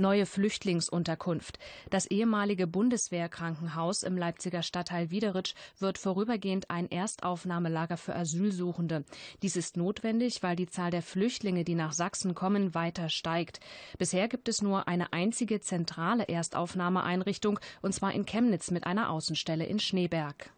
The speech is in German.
Neue Flüchtlingsunterkunft. Das ehemalige Bundeswehrkrankenhaus im Leipziger Stadtteil Wiederitsch wird vorübergehend ein Erstaufnahmelager für Asylsuchende. Dies ist notwendig, weil die Zahl der Flüchtlinge, die nach Sachsen kommen, weiter steigt. Bisher gibt es nur eine einzige zentrale Erstaufnahmeeinrichtung, und zwar in Chemnitz mit einer Außenstelle in Schneeberg.